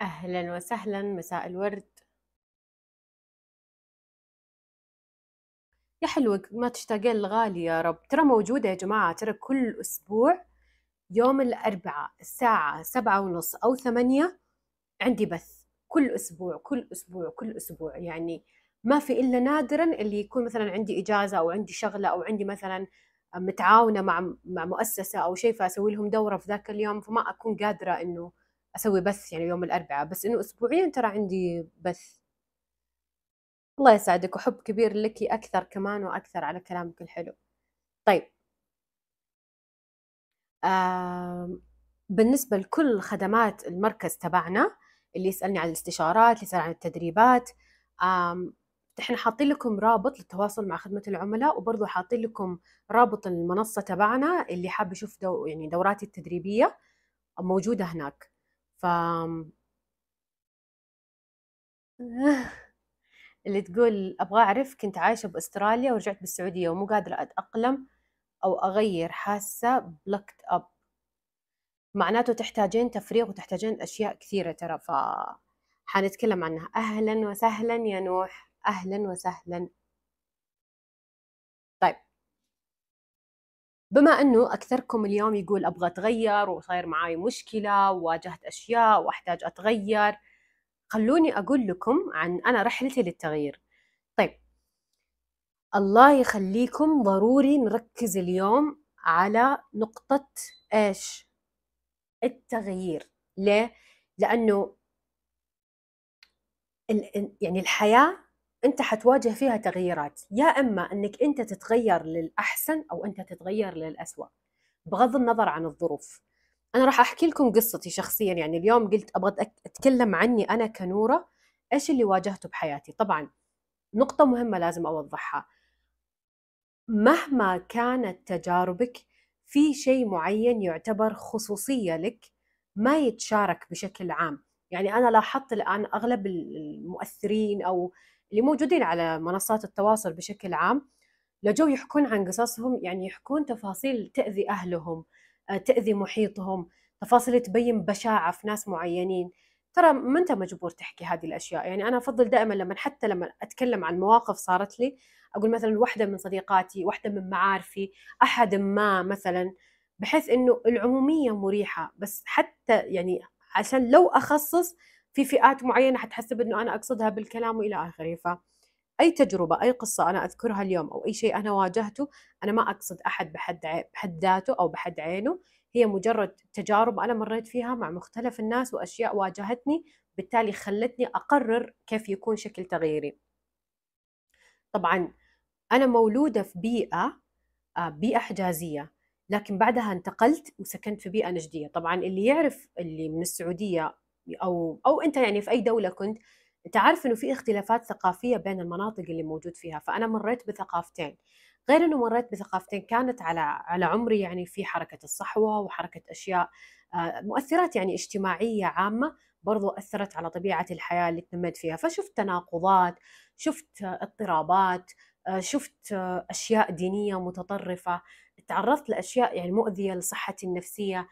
أهلا وسهلا مساء الورد يا حلوة ما تشتاقين الغالي يا رب ترى موجودة يا جماعة ترى كل أسبوع يوم الأربعاء الساعة سبعة ونص أو ثمانية عندي بث كل أسبوع كل أسبوع كل أسبوع يعني ما في إلا نادرا اللي يكون مثلا عندي إجازة أو عندي شغلة أو عندي مثلا متعاونة مع مع مؤسسة أو شيء فأسوي لهم دورة في ذاك اليوم فما أكون قادرة إنه اسوي بث يعني يوم الاربعاء بس انه اسبوعيا ترى عندي بث الله يسعدك وحب كبير لك اكثر كمان واكثر على كلامك الحلو طيب آه بالنسبه لكل خدمات المركز تبعنا اللي يسالني عن الاستشارات اللي يسال عن التدريبات آه احنا حاطين لكم رابط للتواصل مع خدمه العملاء وبرضه حاطين لكم رابط المنصه تبعنا اللي حاب يشوف دو يعني دوراتي التدريبيه موجوده هناك ف اللي تقول ابغى اعرف كنت عايشه باستراليا ورجعت بالسعوديه ومو قادره اتاقلم او اغير حاسه بلوكت اب معناته تحتاجين تفريغ وتحتاجين اشياء كثيره ترى ف حنتكلم عنها اهلا وسهلا يا نوح اهلا وسهلا بما انه اكثركم اليوم يقول ابغى اتغير وصاير معاي مشكله وواجهت اشياء واحتاج اتغير خلوني اقول لكم عن انا رحلتي للتغيير طيب الله يخليكم ضروري نركز اليوم على نقطة ايش؟ التغيير، ليه؟ لأنه يعني الحياة انت حتواجه فيها تغييرات يا اما انك انت تتغير للاحسن او انت تتغير للاسوء بغض النظر عن الظروف انا راح احكي لكم قصتي شخصيا يعني اليوم قلت ابغى اتكلم عني انا كنوره ايش اللي واجهته بحياتي طبعا نقطه مهمه لازم اوضحها مهما كانت تجاربك في شيء معين يعتبر خصوصيه لك ما يتشارك بشكل عام يعني انا لاحظت الان اغلب المؤثرين او اللي موجودين على منصات التواصل بشكل عام لجو يحكون عن قصصهم يعني يحكون تفاصيل تأذي أهلهم آه، تأذي محيطهم تفاصيل تبين بشاعة في ناس معينين ترى ما أنت مجبور تحكي هذه الأشياء يعني أنا أفضل دائما لما حتى لما أتكلم عن مواقف صارت لي أقول مثلا واحدة من صديقاتي واحدة من معارفي أحد ما مثلا بحيث أنه العمومية مريحة بس حتى يعني عشان لو أخصص في فئات معينه حتحسب انه انا اقصدها بالكلام والى اخره ف اي تجربه اي قصه انا اذكرها اليوم او اي شيء انا واجهته انا ما اقصد احد بحد بحد ذاته او بحد عينه هي مجرد تجارب انا مريت فيها مع مختلف الناس واشياء واجهتني بالتالي خلتني اقرر كيف يكون شكل تغييري طبعا انا مولوده في بيئه آه، بيئه حجازيه لكن بعدها انتقلت وسكنت في بيئه نجديه طبعا اللي يعرف اللي من السعوديه او او انت يعني في اي دوله كنت انت عارف انه في اختلافات ثقافيه بين المناطق اللي موجود فيها فانا مريت بثقافتين غير انه مريت بثقافتين كانت على على عمري يعني في حركه الصحوه وحركه اشياء آه، مؤثرات يعني اجتماعيه عامه برضو اثرت على طبيعه الحياه اللي تنميت فيها فشفت تناقضات شفت اضطرابات آه، شفت آه، اشياء دينيه متطرفه تعرضت لاشياء يعني مؤذيه لصحتي النفسيه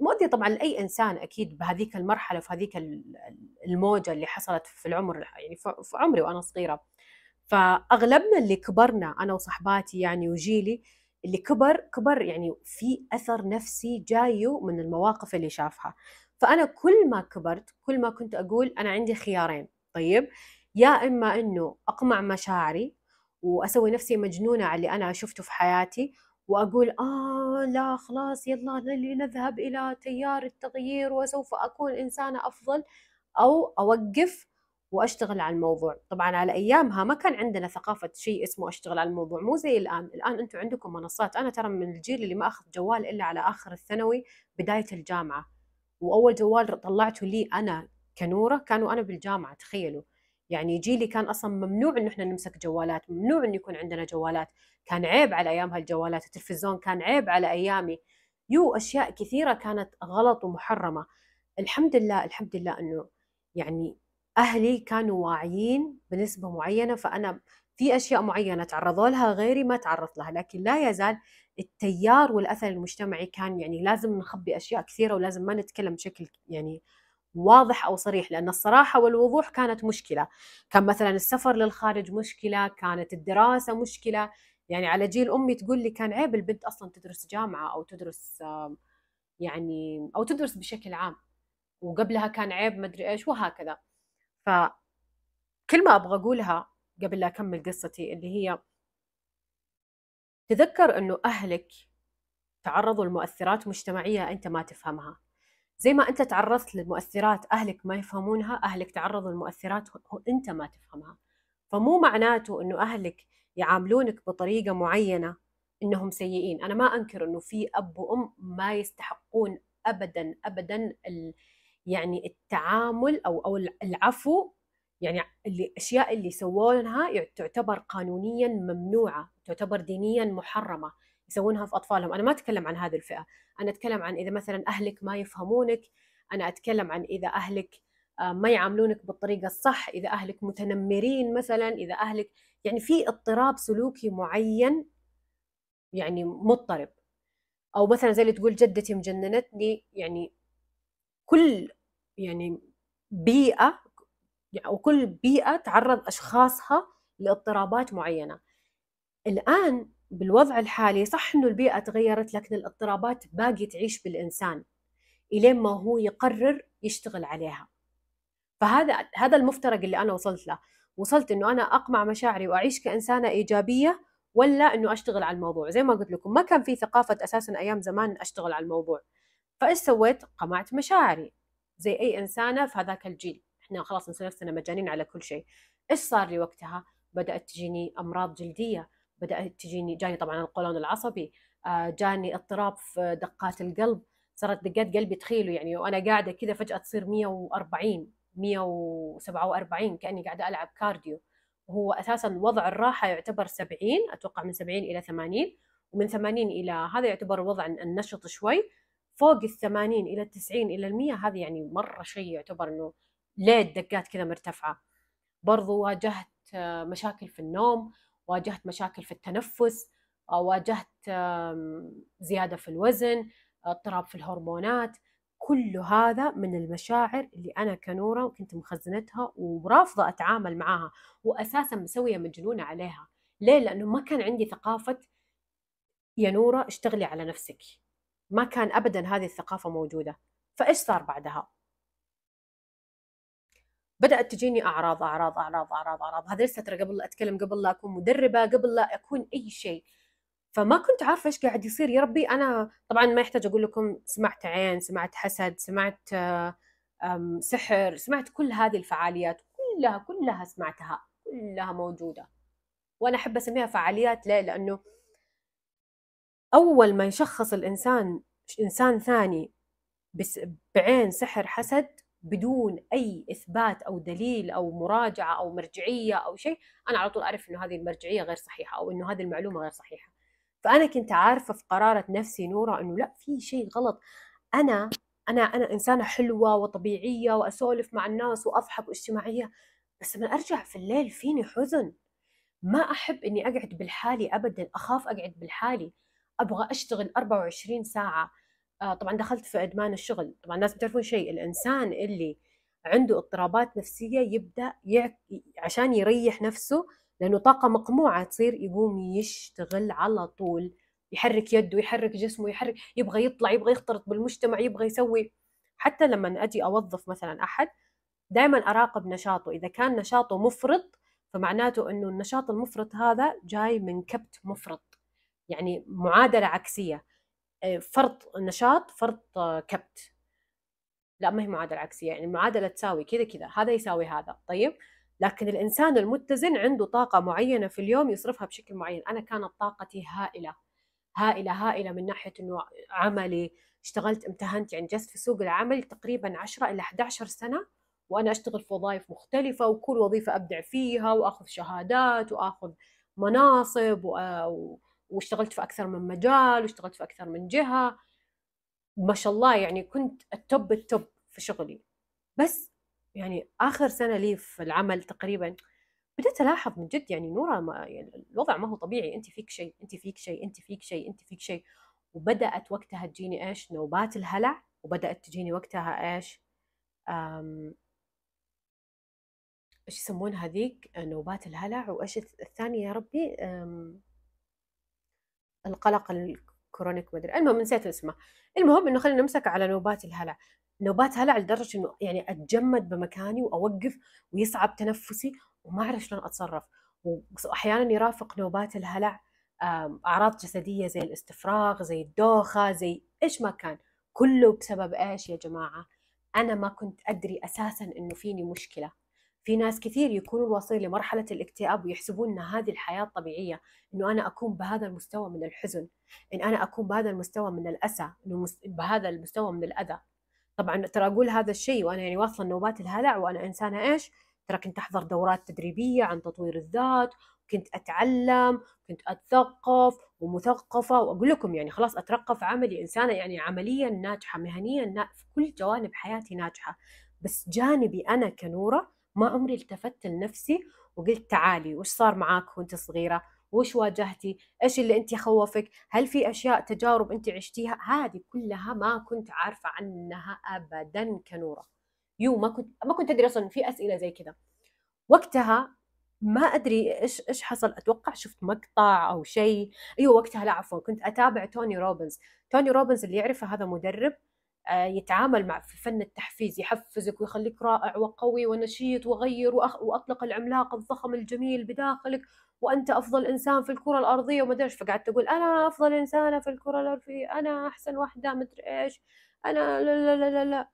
مؤذية طبعا لأي إنسان أكيد بهذيك المرحلة في هذيك الموجة اللي حصلت في العمر يعني في عمري وأنا صغيرة فأغلبنا اللي كبرنا أنا وصحباتي يعني وجيلي اللي كبر كبر يعني في أثر نفسي جايه من المواقف اللي شافها فأنا كل ما كبرت كل ما كنت أقول أنا عندي خيارين طيب يا إما أنه أقمع مشاعري وأسوي نفسي مجنونة على اللي أنا شفته في حياتي واقول اه لا خلاص يلا لنذهب الى تيار التغيير وسوف اكون انسانه افضل او اوقف واشتغل على الموضوع طبعا على ايامها ما كان عندنا ثقافه شيء اسمه اشتغل على الموضوع مو زي الان الان انتم عندكم منصات انا ترى من الجيل اللي ما اخذ جوال الا على اخر الثانوي بدايه الجامعه واول جوال طلعته لي انا كنوره كانوا انا بالجامعه تخيلوا يعني جيلي كان اصلا ممنوع انه احنا نمسك جوالات ممنوع انه يكون عندنا جوالات كان عيب على ايام هالجوالات التلفزيون كان عيب على ايامي يو اشياء كثيره كانت غلط ومحرمه الحمد لله الحمد لله انه يعني اهلي كانوا واعيين بنسبه معينه فانا في اشياء معينه تعرضوا لها غيري ما تعرضت لها لكن لا يزال التيار والاثر المجتمعي كان يعني لازم نخبي اشياء كثيره ولازم ما نتكلم بشكل يعني واضح او صريح لان الصراحه والوضوح كانت مشكله كان مثلا السفر للخارج مشكله كانت الدراسه مشكله يعني على جيل امي تقول لي كان عيب البنت اصلا تدرس جامعه او تدرس يعني او تدرس بشكل عام وقبلها كان عيب مدري ايش وهكذا ف كلمه ابغى اقولها قبل لا اكمل قصتي اللي هي تذكر انه اهلك تعرضوا لمؤثرات مجتمعيه انت ما تفهمها زي ما انت تعرضت للمؤثرات اهلك ما يفهمونها اهلك تعرضوا للمؤثرات انت ما تفهمها فمو معناته انه اهلك يعاملونك بطريقه معينه انهم سيئين انا ما انكر انه في اب وام ما يستحقون ابدا ابدا ال يعني التعامل او او العفو يعني الاشياء اللي سوونها تعتبر قانونيا ممنوعه تعتبر دينيا محرمه يسوونها في اطفالهم انا ما اتكلم عن هذه الفئه انا اتكلم عن اذا مثلا اهلك ما يفهمونك انا اتكلم عن اذا اهلك آه، ما يعاملونك بالطريقه الصح اذا اهلك متنمرين مثلا اذا اهلك يعني في اضطراب سلوكي معين يعني مضطرب او مثلا زي اللي تقول جدتي مجننتني يعني كل يعني بيئه او يعني كل بيئه تعرض اشخاصها لاضطرابات معينه الان بالوضع الحالي صح انه البيئه تغيرت لكن الاضطرابات باقي تعيش بالانسان الين ما هو يقرر يشتغل عليها فهذا هذا المفترق اللي انا وصلت له وصلت انه انا اقمع مشاعري واعيش كانسانه ايجابيه ولا انه اشتغل على الموضوع زي ما قلت لكم ما كان في ثقافه اساسا ايام زمان اشتغل على الموضوع فايش سويت قمعت مشاعري زي اي انسانه في هذاك الجيل احنا خلاص نفسنا مجانين على كل شيء ايش صار لي وقتها بدات تجيني امراض جلديه بدات تجيني جاني طبعا القولون العصبي آه، جاني اضطراب في دقات القلب صارت دقات قلبي تخيلوا يعني وانا قاعده كذا فجاه تصير 140 147 كاني قاعده العب كارديو وهو اساسا وضع الراحه يعتبر 70 اتوقع من 70 الى 80 ومن 80 الى هذا يعتبر وضع النشط شوي فوق ال 80 الى 90 الى 100 هذه يعني مره شيء يعتبر انه ليه الدقات كذا مرتفعه برضو واجهت آه، مشاكل في النوم واجهت مشاكل في التنفس آه، واجهت زيادة في الوزن آه، اضطراب في الهرمونات كل هذا من المشاعر اللي أنا كنورة كنت مخزنتها ورافضة أتعامل معها وأساسا مسوية مجنونة عليها ليه؟ لأنه ما كان عندي ثقافة يا نورة اشتغلي على نفسك ما كان أبدا هذه الثقافة موجودة فإيش صار بعدها؟ بدات تجيني اعراض اعراض اعراض اعراض اعراض هذا لسه ترى قبل لا اتكلم قبل لا اكون مدربه قبل لا اكون اي شيء فما كنت عارفه ايش قاعد يصير يا ربي انا طبعا ما يحتاج اقول لكم سمعت عين سمعت حسد سمعت سحر سمعت كل هذه الفعاليات كلها كلها سمعتها كلها موجوده وانا احب اسميها فعاليات ليه لانه اول ما يشخص الانسان انسان ثاني بعين سحر حسد بدون اي اثبات او دليل او مراجعه او مرجعيه او شيء انا على طول اعرف انه هذه المرجعيه غير صحيحه او انه هذه المعلومه غير صحيحه فانا كنت عارفه في قراره نفسي نوره انه لا في شيء غلط انا انا انا انسانه حلوه وطبيعيه واسولف مع الناس واضحك واجتماعيه بس لما ارجع في الليل فيني حزن ما احب اني اقعد بالحالي ابدا اخاف اقعد بالحالي ابغى اشتغل 24 ساعه آه طبعا دخلت في ادمان الشغل طبعا الناس بتعرفون شيء الانسان اللي عنده اضطرابات نفسيه يبدا يع... عشان يريح نفسه لانه طاقه مقموعه تصير يقوم يشتغل على طول يحرك يده يحرك جسمه يحرك يبغى يطلع يبغى يختلط بالمجتمع يبغى يسوي حتى لما اجي اوظف مثلا احد دائما اراقب نشاطه اذا كان نشاطه مفرط فمعناته انه النشاط المفرط هذا جاي من كبت مفرط يعني معادله عكسيه آه، فرط نشاط فرط آه، كبت لا ما هي معادله عكسيه يعني المعادله تساوي كذا كذا هذا يساوي هذا طيب لكن الانسان المتزن عنده طاقه معينه في اليوم يصرفها بشكل معين انا كانت طاقتي هائله هائله هائله من ناحيه انه عملي اشتغلت امتهنت يعني جلست في سوق العمل تقريبا 10 الى 11 سنه وانا اشتغل في وظائف مختلفه وكل وظيفه ابدع فيها واخذ شهادات واخذ مناصب و... آه، واشتغلت في اكثر من مجال واشتغلت في اكثر من جهه ما شاء الله يعني كنت التوب التوب في شغلي بس يعني اخر سنه لي في العمل تقريبا بديت الاحظ من جد يعني نورا ما يعني الوضع ما هو طبيعي انت فيك شيء انت فيك شيء انت فيك شيء انت فيك شيء وبدات وقتها تجيني ايش نوبات الهلع وبدات تجيني وقتها ايش أم ايش يسمونها هذيك نوبات الهلع وايش الثانيه يا ربي أم القلق الكرونيك مدري المهم نسيت اسمه المهم انه خلينا نمسك على نوبات الهلع نوبات هلع لدرجه انه يعني اتجمد بمكاني واوقف ويصعب تنفسي وما اعرف شلون اتصرف واحيانا يرافق نوبات الهلع اعراض جسديه زي الاستفراغ زي الدوخه زي ايش ما كان كله بسبب ايش يا جماعه انا ما كنت ادري اساسا انه فيني مشكله في ناس كثير يكونوا واصلين لمرحلة الاكتئاب ويحسبون أن هذه الحياة الطبيعية أنه أنا أكون بهذا المستوى من الحزن أن أنا أكون بهذا المستوى من الأسى بهذا المستوى من الأذى طبعا ترى أقول هذا الشيء وأنا يعني واصلة نوبات الهلع وأنا إنسانة إيش ترى كنت أحضر دورات تدريبية عن تطوير الذات كنت أتعلم كنت أتثقف ومثقفة وأقول لكم يعني خلاص أترقى في عملي إنسانة يعني عمليا ناجحة مهنيا في كل جوانب حياتي ناجحة بس جانبي أنا كنورة ما عمري التفت لنفسي وقلت تعالي وش صار معاك وانت صغيره وش واجهتي ايش اللي انت خوفك هل في اشياء تجارب انت عشتيها هذه كلها ما كنت عارفه عنها ابدا كنوره يو ما كنت ما كنت ادري اصلا في اسئله زي كذا وقتها ما ادري ايش ايش حصل اتوقع شفت مقطع او شيء ايوه وقتها لا عفوا كنت اتابع توني روبنز توني روبنز اللي يعرفه هذا مدرب آه، يتعامل مع في فن التحفيز يحفزك ويخليك رائع وقوي ونشيط وغير واطلق العملاق الضخم الجميل بداخلك وانت افضل انسان في الكره الارضيه وما ادري فقعدت تقول انا افضل انسانه في الكره الارضيه انا احسن واحده مدري ايش انا لا لا لا لا, لا.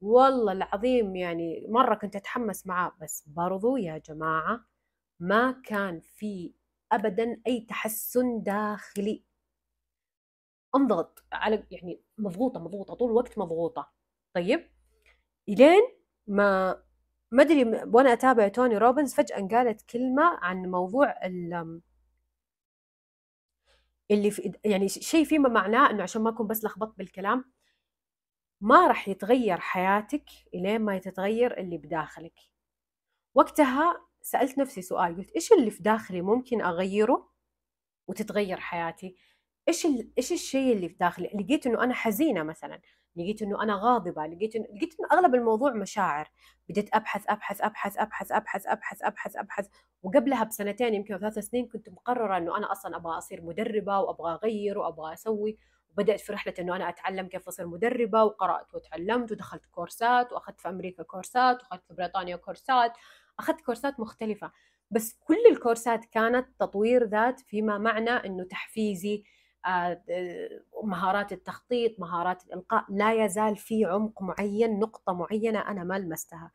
والله العظيم يعني مره كنت اتحمس معاه بس برضو يا جماعه ما كان في ابدا اي تحسن داخلي انضغط على يعني مضغوطه مضغوطه طول الوقت مضغوطه طيب الين ما ما ادري وانا اتابع توني روبنز فجاه قالت كلمه عن موضوع ال اللي في يعني شيء فيما معناه انه عشان ما اكون بس لخبطت بالكلام ما راح يتغير حياتك الين ما يتغير اللي بداخلك وقتها سالت نفسي سؤال قلت ايش اللي في داخلي ممكن اغيره وتتغير حياتي ايش ايش الشيء اللي في داخلي لقيت انه انا حزينه مثلا لقيت انه انا غاضبه لقيت إن... لقيت انه اغلب الموضوع مشاعر بديت ابحث ابحث ابحث ابحث ابحث ابحث ابحث ابحث وقبلها بسنتين يمكن ثلاث سنين كنت مقرره انه انا اصلا ابغى اصير مدربه وابغى اغير وابغى اسوي وبدات في رحله انه انا اتعلم كيف اصير مدربه وقرات وتعلمت ودخلت كورسات واخذت في امريكا كورسات واخذت في بريطانيا كورسات اخذت كورسات مختلفه بس كل الكورسات كانت تطوير ذات فيما معنى انه تحفيزي آه، مهارات التخطيط مهارات الإلقاء لا يزال في عمق معين نقطة معينة أنا ما لمستها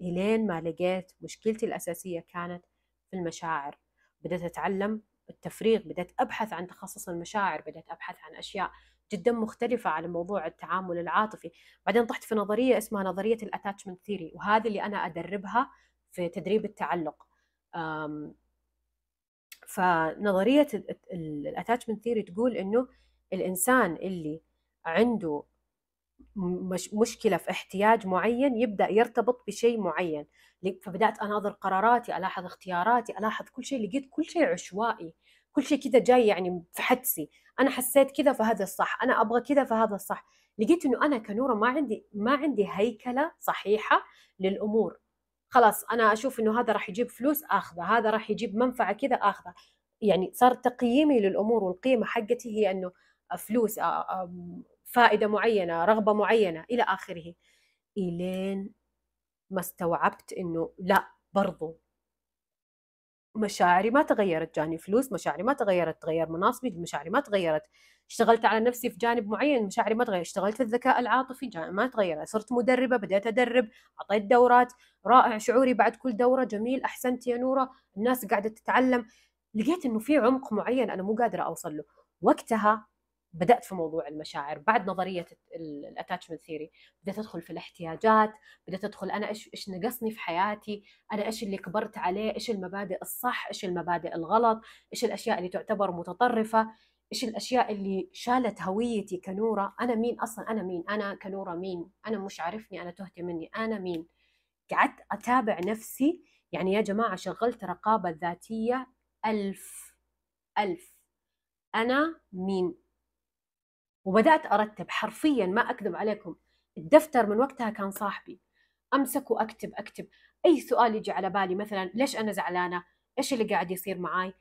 إلين ما لقيت مشكلتي الأساسية كانت في المشاعر بدأت أتعلم التفريغ بدأت أبحث عن تخصص المشاعر بدأت أبحث عن أشياء جدا مختلفة على موضوع التعامل العاطفي بعدين طحت في نظرية اسمها نظرية الاتاتشمنت ثيري وهذه اللي أنا أدربها في تدريب التعلق فنظريه الاتاتشمنت ثيري تقول انه الانسان اللي عنده مش مشكله في احتياج معين يبدا يرتبط بشيء معين فبدات اناظر قراراتي الاحظ اختياراتي الاحظ كل شيء لقيت كل شيء عشوائي كل شيء كذا جاي يعني في حدسي انا حسيت كذا فهذا الصح انا ابغى كذا فهذا الصح لقيت انه انا كنوره ما عندي ما عندي هيكله صحيحه للامور خلاص انا اشوف انه هذا راح يجيب فلوس اخذه هذا راح يجيب منفعه كذا اخذه يعني صار تقييمي للامور والقيمه حقتي هي انه فلوس فائده معينه رغبه معينه الى اخره الين ما استوعبت انه لا برضو مشاعري ما تغيرت جاني فلوس مشاعري ما تغيرت تغير مناصبي مشاعري ما تغيرت اشتغلت على نفسي في جانب معين مشاعري ما تغيرت اشتغلت في الذكاء العاطفي ما تغير صرت مدربة بديت أدرب أعطيت دورات رائع شعوري بعد كل دورة جميل أحسنت يا نورة الناس قاعدة تتعلم لقيت أنه في عمق معين أنا مو قادرة أوصل له وقتها بدات في موضوع المشاعر بعد نظريه الاتاتشمنت ثيري بدات ادخل في الاحتياجات بدات ادخل انا ايش ايش نقصني في حياتي انا ايش اللي كبرت عليه ايش المبادئ الصح ايش المبادئ الغلط ايش الاشياء اللي تعتبر متطرفه ايش الاشياء اللي شالت هويتي كنوره انا مين اصلا انا مين انا كنوره مين انا مش عارفني انا تهتي مني انا مين قعدت اتابع نفسي يعني يا جماعه شغلت رقابه ذاتيه ألف ألف أنا مين وبدات ارتب حرفيا ما اكذب عليكم الدفتر من وقتها كان صاحبي امسك واكتب اكتب اي سؤال يجي على بالي مثلا ليش انا زعلانه ايش اللي قاعد يصير معي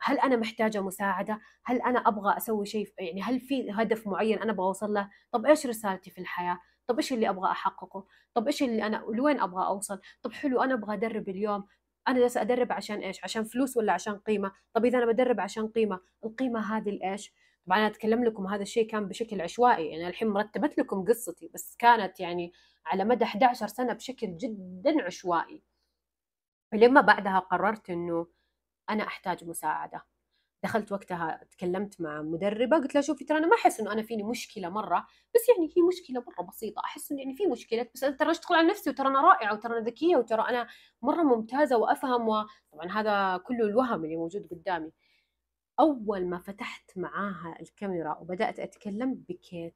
هل انا محتاجه مساعده هل انا ابغى اسوي شيء يعني هل في هدف معين انا ابغى اوصل له طب ايش رسالتي في الحياه طب ايش اللي ابغى احققه طب ايش اللي انا لوين ابغى اوصل طب حلو انا ابغى ادرب اليوم انا جالسه ادرب عشان ايش عشان فلوس ولا عشان قيمه طب اذا انا بدرب عشان قيمه القيمه هذه الايش طبعا انا اتكلم لكم هذا الشيء كان بشكل عشوائي يعني الحين مرتبت لكم قصتي بس كانت يعني على مدى 11 سنه بشكل جدا عشوائي فلما بعدها قررت انه انا احتاج مساعده دخلت وقتها تكلمت مع مدربه قلت لها شوفي ترى انا ما احس انه انا فيني مشكله مره بس يعني هي مشكله مره بسيطه احس انه يعني في مشكله بس ترى اشتغل على نفسي وترى انا رائعه وترى انا ذكيه وترى انا مره ممتازه وافهم وطبعا هذا كله الوهم اللي موجود قدامي أول ما فتحت معاها الكاميرا وبدأت أتكلم بكيت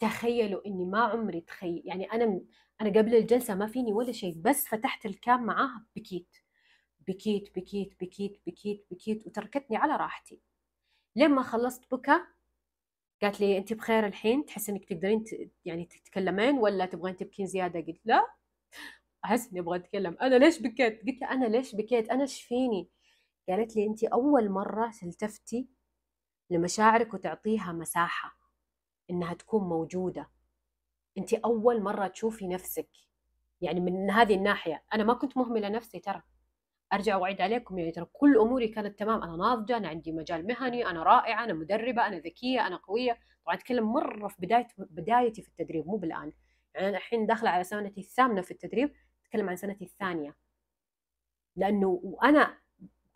تخيلوا إني ما عمري تخيل يعني أنا أنا قبل الجلسة ما فيني ولا شيء بس فتحت الكام معاها بكيت بكيت بكيت بكيت بكيت بكيت وتركتني على راحتي لما خلصت بكى قالت لي انت بخير الحين تحس انك تقدرين ت... يعني تتكلمين ولا تبغين تبكين زياده قلت لا احس اني ابغى اتكلم انا ليش بكيت قلت لها انا ليش بكيت انا ايش فيني قالت لي أنت أول مرة تلتفتي لمشاعرك وتعطيها مساحة إنها تكون موجودة أنت أول مرة تشوفي نفسك يعني من هذه الناحية أنا ما كنت مهملة نفسي ترى ارجع واعيد عليكم يعني ترى كل اموري كانت تمام انا ناضجه انا عندي مجال مهني انا رائعه انا مدربه انا ذكيه انا قويه طبعا اتكلم مره في بدايه بدايتي في التدريب مو بالان يعني انا الحين داخله على سنتي الثامنه في التدريب اتكلم عن سنتي الثانيه لانه وانا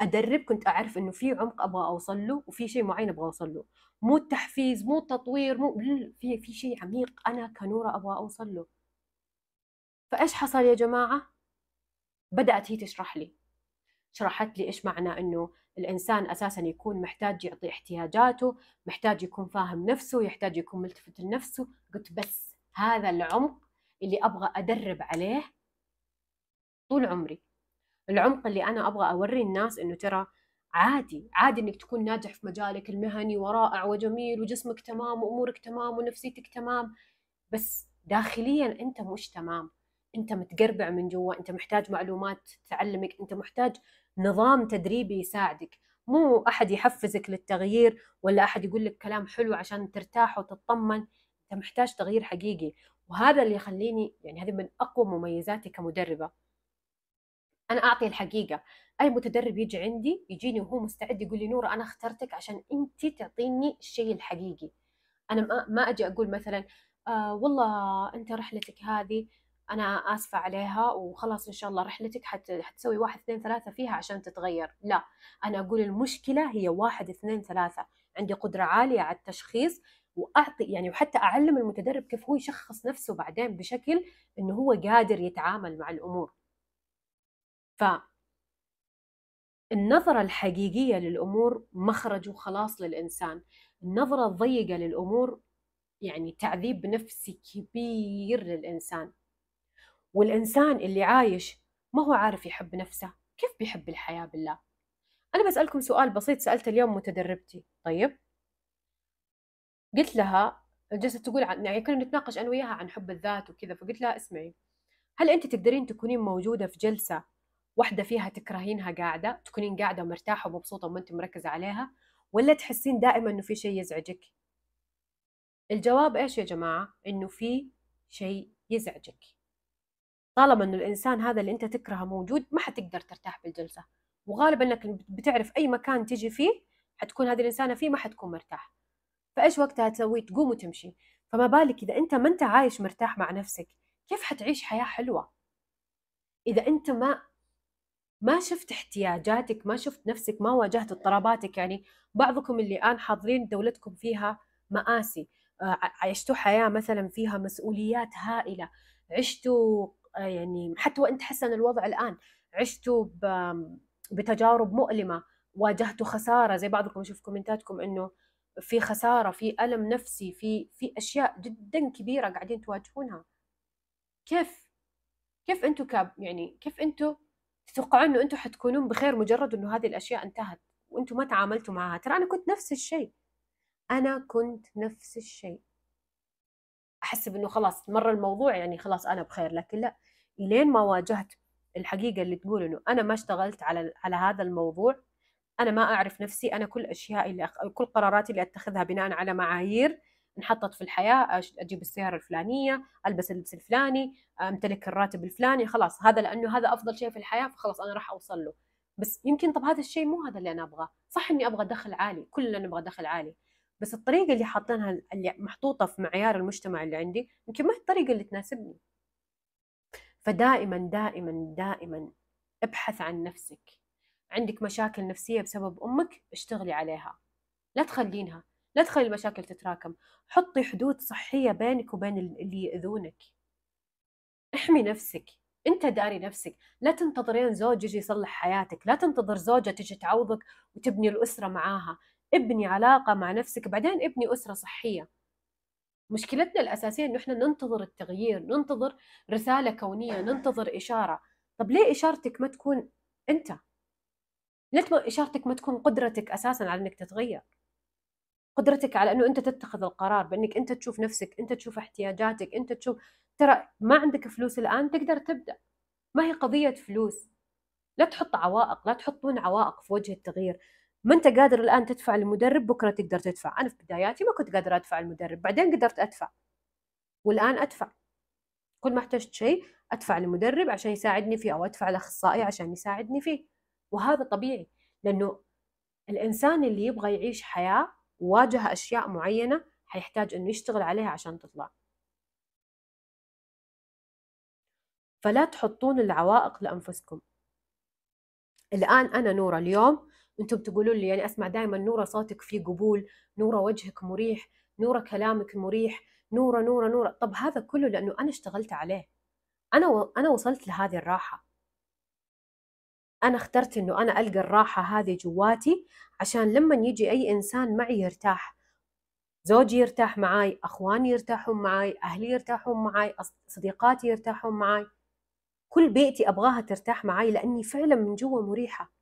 ادرب كنت اعرف انه في عمق ابغى اوصل له وفي شيء معين ابغى اوصل له مو التحفيز مو التطوير مو في في شيء عميق انا كنوره ابغى اوصل له فايش حصل يا جماعه بدات هي تشرح لي شرحت لي ايش معنى انه الانسان اساسا يكون محتاج يعطي احتياجاته محتاج يكون فاهم نفسه يحتاج يكون ملتفت لنفسه قلت بس هذا العمق اللي ابغى ادرب عليه طول عمري العمق اللي انا ابغى اوري الناس انه ترى عادي عادي انك تكون ناجح في مجالك المهني ورائع وجميل وجسمك تمام وامورك تمام ونفسيتك تمام بس داخليا انت مش تمام انت متقربع من جوا انت محتاج معلومات تعلمك انت محتاج نظام تدريبي يساعدك مو احد يحفزك للتغيير ولا احد يقول لك كلام حلو عشان ترتاح وتطمن انت محتاج تغيير حقيقي وهذا اللي يخليني يعني هذه من اقوى مميزاتي كمدربه انا اعطي الحقيقه اي متدرب يجي عندي يجيني وهو مستعد يقول لي نورة انا اخترتك عشان انت تعطيني الشيء الحقيقي انا ما, ما اجي اقول مثلا آه والله انت رحلتك هذه انا اسفه عليها وخلاص ان شاء الله رحلتك حت... حتسوي واحد اثنين ثلاثه فيها عشان تتغير لا انا اقول المشكله هي واحد اثنين ثلاثه عندي قدره عاليه على التشخيص واعطي يعني وحتى اعلم المتدرب كيف هو يشخص نفسه بعدين بشكل انه هو قادر يتعامل مع الامور فالنظرة الحقيقية للأمور مخرج وخلاص للإنسان النظرة الضيقة للأمور يعني تعذيب نفسي كبير للإنسان والإنسان اللي عايش ما هو عارف يحب نفسه كيف بيحب الحياة بالله أنا بسألكم سؤال بسيط سألت اليوم متدربتي طيب قلت لها جلست تقول عن يعني كنا نتناقش أنا وياها عن حب الذات وكذا فقلت لها اسمعي هل أنت تقدرين تكونين موجودة في جلسة واحده فيها تكرهينها قاعده تكونين قاعده مرتاحه ومبسوطه وما انت مركزه عليها ولا تحسين دائما انه في شيء يزعجك الجواب ايش يا جماعه انه في شيء يزعجك طالما انه الانسان هذا اللي انت تكرهه موجود ما حتقدر ترتاح بالجلسه وغالبا انك بتعرف اي مكان تيجي فيه حتكون هذه الانسانه فيه ما حتكون مرتاح فايش وقتها تسوي تقوم وتمشي فما بالك اذا انت ما انت عايش مرتاح مع نفسك كيف حتعيش حياه حلوه اذا انت ما ما شفت احتياجاتك ما شفت نفسك ما واجهت اضطراباتك يعني بعضكم اللي الان حاضرين دولتكم فيها مآسي آه، عشتوا حياة مثلا فيها مسؤوليات هائلة عشتوا آه، يعني حتى وإن تحسن الوضع الآن عشتوا بتجارب مؤلمة واجهتوا خسارة زي بعضكم يشوف كومنتاتكم إنه في خسارة في ألم نفسي في في أشياء جدا كبيرة قاعدين تواجهونها كيف كيف أنتوا كاب يعني كيف أنتوا تتوقعون انه انتم حتكونون بخير مجرد انه هذه الاشياء انتهت وانتم ما تعاملتوا معها ترى انا كنت نفس الشيء انا كنت نفس الشيء احسب انه خلاص مر الموضوع يعني خلاص انا بخير لكن لا لين ما واجهت الحقيقه اللي تقول انه انا ما اشتغلت على على هذا الموضوع انا ما اعرف نفسي انا كل اشيائي اللي أخ... كل قراراتي اللي اتخذها بناء على معايير انحطت في الحياه اجيب السياره الفلانيه البس اللبس الفلاني امتلك الراتب الفلاني خلاص هذا لانه هذا افضل شيء في الحياه فخلاص انا راح اوصل له بس يمكن طب هذا الشيء مو هذا اللي انا ابغاه صح اني ابغى دخل عالي كلنا نبغى دخل عالي بس الطريقه اللي حاطينها اللي محطوطه في معيار المجتمع اللي عندي يمكن ما هي الطريقه اللي تناسبني فدائما دائما دائما ابحث عن نفسك عندك مشاكل نفسية بسبب أمك اشتغلي عليها لا تخلينها لا تخلي المشاكل تتراكم حطي حدود صحية بينك وبين اللي يأذونك احمي نفسك انت داري نفسك لا تنتظرين زوج يجي يصلح حياتك لا تنتظر زوجة تجي تعوضك وتبني الأسرة معاها ابني علاقة مع نفسك بعدين ابني أسرة صحية مشكلتنا الأساسية إنه إحنا ننتظر التغيير ننتظر رسالة كونية ننتظر إشارة طب ليه إشارتك ما تكون أنت؟ ليه إشارتك ما تكون قدرتك أساسا على إنك تتغير؟ قدرتك على انه انت تتخذ القرار بانك انت تشوف نفسك انت تشوف احتياجاتك انت تشوف ترى ما عندك فلوس الان تقدر تبدا ما هي قضيه فلوس لا تحط عوائق لا تحطون عوائق في وجه التغيير ما انت قادر الان تدفع المدرب بكره تقدر تدفع انا في بداياتي ما كنت قادر ادفع المدرب بعدين قدرت ادفع والان ادفع كل ما احتجت شيء ادفع لمدرب عشان يساعدني فيه او ادفع لاخصائي عشان يساعدني فيه وهذا طبيعي لانه الانسان اللي يبغى يعيش حياه وواجه أشياء معينة حيحتاج إنه يشتغل عليها عشان تطلع فلا تحطون العوائق لأنفسكم الآن أنا نورة اليوم أنتم بتقولوا لي يعني أسمع دائما نورة صوتك فيه قبول نورة وجهك مريح نورة كلامك مريح نورة نورة نورة طب هذا كله لأنه أنا اشتغلت عليه أنا و... أنا وصلت لهذه الراحة انا اخترت انه انا القى الراحه هذه جواتي عشان لما يجي اي انسان معي يرتاح زوجي يرتاح معاي اخواني يرتاحون معاي اهلي يرتاحون معاي صديقاتي يرتاحون معاي كل بيئتي ابغاها ترتاح معاي لاني فعلا من جوا مريحه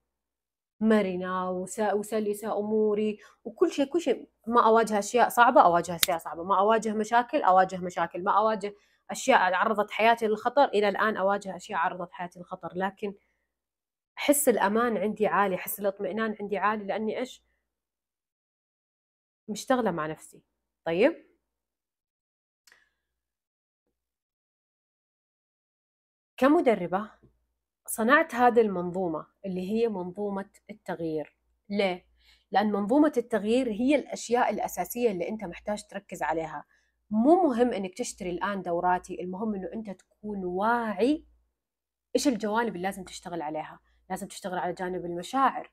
مرنه وسلسه اموري وكل شيء كل شيء ما اواجه اشياء صعبه اواجه اشياء صعبه ما اواجه مشاكل اواجه مشاكل ما اواجه اشياء عرضت حياتي للخطر الى الان اواجه اشياء عرضت حياتي للخطر لكن حس الامان عندي عالي حس الاطمئنان عندي عالي لاني ايش مشتغله مع نفسي طيب كمدربه صنعت هذه المنظومه اللي هي منظومه التغيير ليه لان منظومه التغيير هي الاشياء الاساسيه اللي انت محتاج تركز عليها مو مهم انك تشتري الان دوراتي المهم انه انت تكون واعي ايش الجوانب اللي لازم تشتغل عليها لازم تشتغل على جانب المشاعر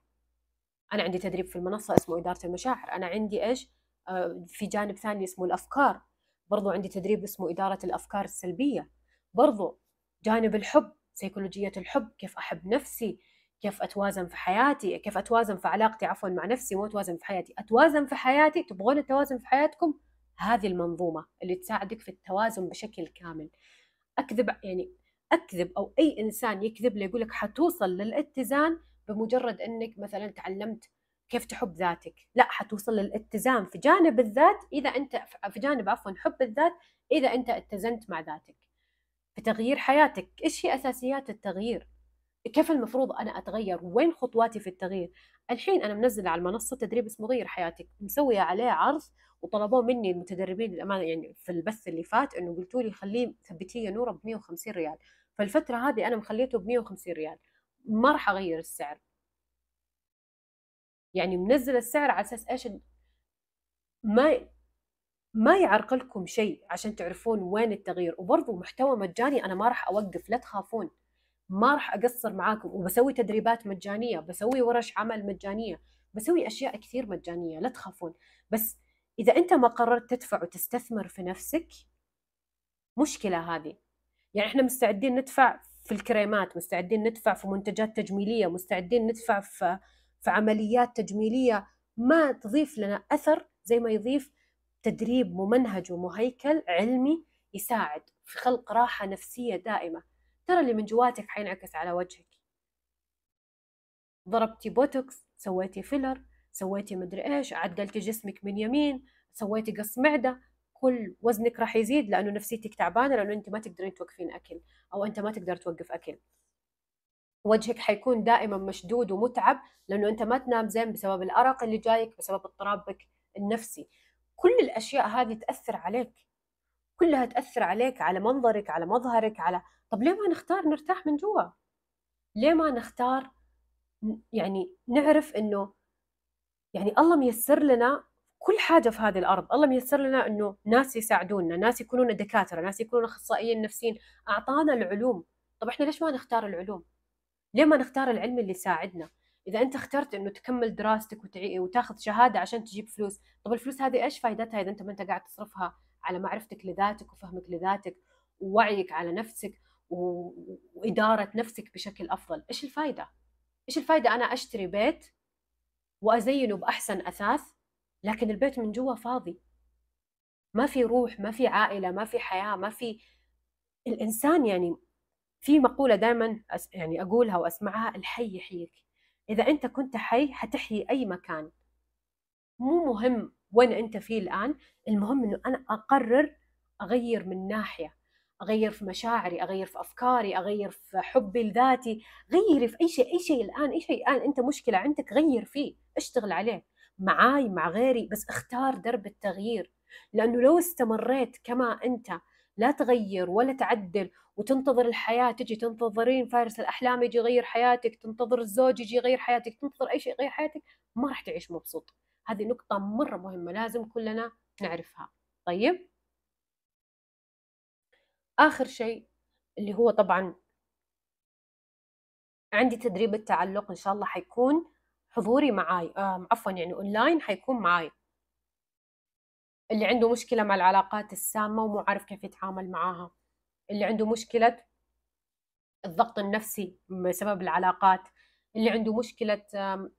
انا عندي تدريب في المنصه اسمه اداره المشاعر انا عندي ايش آه، في جانب ثاني اسمه الافكار برضو عندي تدريب اسمه اداره الافكار السلبيه برضو جانب الحب سيكولوجيه الحب كيف احب نفسي كيف اتوازن في حياتي كيف اتوازن في علاقتي عفوا مع نفسي مو اتوازن في حياتي اتوازن في حياتي تبغون التوازن في حياتكم هذه المنظومه اللي تساعدك في التوازن بشكل كامل اكذب يعني اكذب او اي انسان يكذب لي يقول لك حتوصل للاتزان بمجرد انك مثلا تعلمت كيف تحب ذاتك لا حتوصل للاتزان في جانب الذات اذا انت في جانب عفوا حب الذات اذا انت اتزنت مع ذاتك في تغيير حياتك ايش هي اساسيات التغيير كيف المفروض انا اتغير وين خطواتي في التغيير الحين انا منزله على المنصه تدريب اسمه غير حياتك مسويه عليه عرض وطلبوه مني المتدربين الامانه يعني في البث اللي فات انه قلتوا لي خليه ثبتيه نوره ب 150 ريال فالفتره هذه انا مخليته ب 150 ريال ما راح اغير السعر يعني منزل السعر على اساس ايش ما ما يعرقلكم شيء عشان تعرفون وين التغيير وبرضه محتوى مجاني انا ما راح اوقف لا تخافون ما راح اقصر معاكم وبسوي تدريبات مجانيه بسوي ورش عمل مجانيه بسوي اشياء كثير مجانيه لا تخافون بس اذا انت ما قررت تدفع وتستثمر في نفسك مشكله هذه يعني احنا مستعدين ندفع في الكريمات مستعدين ندفع في منتجات تجميليه مستعدين ندفع في في عمليات تجميليه ما تضيف لنا اثر زي ما يضيف تدريب ممنهج ومهيكل علمي يساعد في خلق راحه نفسيه دائمه ترى اللي من جواتك حينعكس على وجهك ضربتي بوتوكس سويتي فيلر سويتي مدري ايش عدلتي جسمك من يمين سويتي قص معده كل وزنك راح يزيد لانه نفسيتك تعبانه لانه انت ما تقدرين توقفين اكل او انت ما تقدر توقف اكل وجهك حيكون دائما مشدود ومتعب لانه انت ما تنام زين بسبب الارق اللي جايك بسبب اضطرابك النفسي كل الاشياء هذه تاثر عليك كلها تاثر عليك على منظرك على مظهرك على طب ليه ما نختار نرتاح من جوا ليه ما نختار يعني نعرف انه يعني الله ميسر لنا كل حاجه في هذه الارض الله ميسر لنا انه ناس يساعدونا ناس يكونون دكاتره ناس يكونون اخصائيين نفسيين اعطانا العلوم طب احنا ليش ما نختار العلوم ليه ما نختار العلم اللي يساعدنا اذا انت اخترت انه تكمل دراستك وتعي... وتاخذ شهاده عشان تجيب فلوس طب الفلوس هذه ايش فائدتها اذا انت ما انت قاعد تصرفها على معرفتك لذاتك وفهمك لذاتك ووعيك على نفسك و... واداره نفسك بشكل افضل ايش الفائده ايش الفائده انا اشتري بيت وازينه باحسن اثاث لكن البيت من جوا فاضي ما في روح ما في عائله ما في حياه ما في الانسان يعني في مقوله دائما يعني اقولها واسمعها الحي يحييك اذا انت كنت حي حتحيي اي مكان مو مهم وين انت فيه الان المهم انه انا اقرر اغير من ناحيه اغير في مشاعري اغير في افكاري اغير في حبي لذاتي غيري في اي شيء اي شيء الان اي شيء الان انت مشكله عندك غير فيه اشتغل عليه معاي مع غيري بس اختار درب التغيير لأنه لو استمريت كما أنت لا تغير ولا تعدل وتنتظر الحياة تجي تنتظرين فارس الأحلام يجي يغير حياتك تنتظر الزوج يجي يغير حياتك تنتظر أي شيء يغير حياتك ما راح تعيش مبسوط هذه نقطة مرة مهمة لازم كلنا نعرفها طيب آخر شيء اللي هو طبعا عندي تدريب التعلق إن شاء الله حيكون حضوري معاي عفوا يعني اونلاين حيكون معاي اللي عنده مشكله مع العلاقات السامه ومو عارف كيف يتعامل معاها اللي عنده مشكله الضغط النفسي بسبب العلاقات اللي عنده مشكله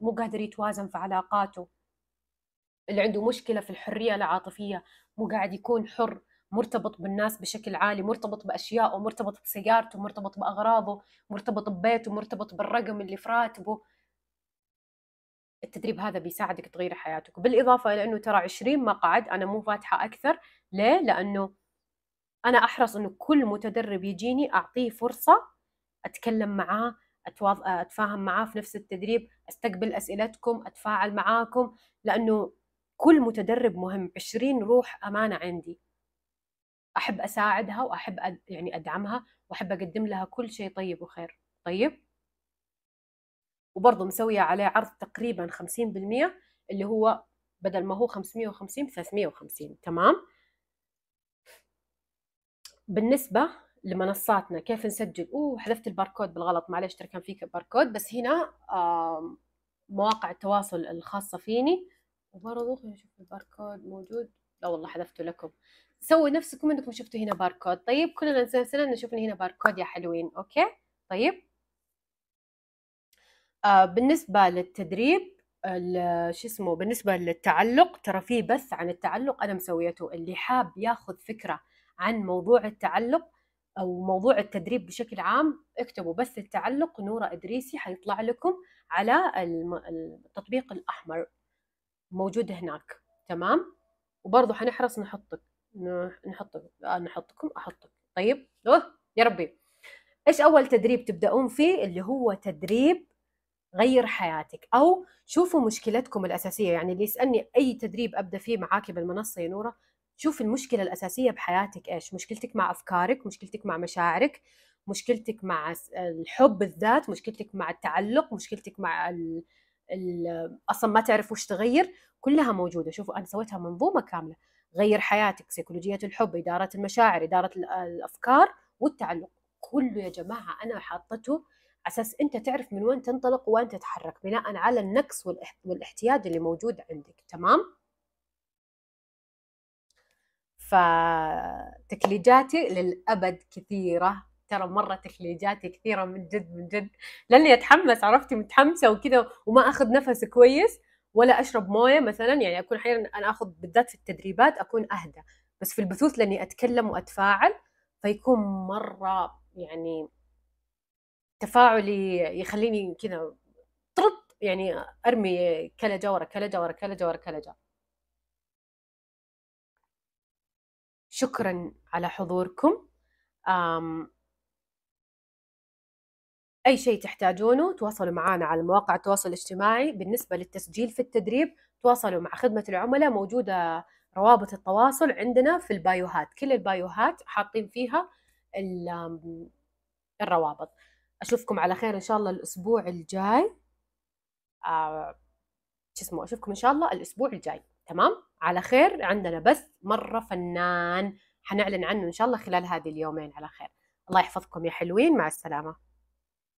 مو قادر يتوازن في علاقاته اللي عنده مشكله في الحريه العاطفيه مو قاعد يكون حر مرتبط بالناس بشكل عالي مرتبط باشيائه مرتبط بسيارته مرتبط باغراضه مرتبط ببيته مرتبط بالرقم اللي في راتبه التدريب هذا بيساعدك تغيري حياتك وبالاضافه الى انه ترى 20 مقعد انا مو فاتحه اكثر ليه لانه انا احرص انه كل متدرب يجيني اعطيه فرصه اتكلم معاه أتواض... اتفاهم معاه في نفس التدريب استقبل اسئلتكم اتفاعل معاكم لانه كل متدرب مهم 20 روح امانه عندي احب اساعدها واحب أد... يعني ادعمها واحب اقدم لها كل شيء طيب وخير طيب وبرضه مسويه عليه عرض تقريبا 50% اللي هو بدل ما هو 550 350 تمام بالنسبه لمنصاتنا كيف نسجل اوه حذفت الباركود بالغلط معلش ترى كان الباركود باركود بس هنا مواقع التواصل الخاصه فيني وبرضه خلينا نشوف الباركود موجود لا والله حذفته لكم سووا نفسكم انكم شفتوا هنا باركود طيب كلنا نسلسل نشوف هنا باركود يا حلوين اوكي طيب آه، بالنسبه للتدريب شو اسمه بالنسبه للتعلق ترى في بث عن التعلق انا مسويته اللي حاب ياخذ فكره عن موضوع التعلق او موضوع التدريب بشكل عام اكتبوا بث التعلق نوره ادريسي حيطلع لكم على التطبيق الاحمر موجود هناك تمام وبرضه حنحرص نحطك نحطك آه، نحطكم احطك طيب اوه يا ربي ايش اول تدريب تبداون فيه اللي هو تدريب غير حياتك او شوفوا مشكلتكم الاساسيه يعني اللي يسالني اي تدريب ابدا فيه معاكي بالمنصه يا نوره شوف المشكله الاساسيه بحياتك ايش مشكلتك مع افكارك مشكلتك مع مشاعرك مشكلتك مع الحب الذات مشكلتك مع التعلق مشكلتك مع الـ الـ اصلا ما تعرف وش تغير كلها موجوده شوفوا انا سويتها منظومه كامله غير حياتك سيكولوجيه الحب اداره المشاعر اداره الافكار والتعلق كله يا جماعه انا حاطته اساس انت تعرف من وين تنطلق وين تتحرك بناء على النقص والاحتياج اللي موجود عندك تمام فتكليجاتي للابد كثيره ترى مره تكليجاتي كثيره من جد من جد لاني اتحمس عرفتي متحمسه وكذا وما اخذ نفس كويس ولا اشرب مويه مثلا يعني اكون احيانا انا اخذ بالذات في التدريبات اكون اهدى بس في البثوث لاني اتكلم واتفاعل فيكون مره يعني تفاعلي يخليني كذا طرط يعني ارمي كلجه ورا كلجه ورا كلجه ورا كلجه شكرا على حضوركم أم أي شيء تحتاجونه تواصلوا معنا على مواقع التواصل الاجتماعي بالنسبة للتسجيل في التدريب تواصلوا مع خدمة العملاء موجودة روابط التواصل عندنا في البايوهات كل البايوهات حاطين فيها الروابط اشوفكم على خير ان شاء الله الاسبوع الجاي آه، شو اسمه اشوفكم ان شاء الله الاسبوع الجاي تمام على خير عندنا بس مره فنان حنعلن عنه ان شاء الله خلال هذه اليومين على خير الله يحفظكم يا حلوين مع السلامه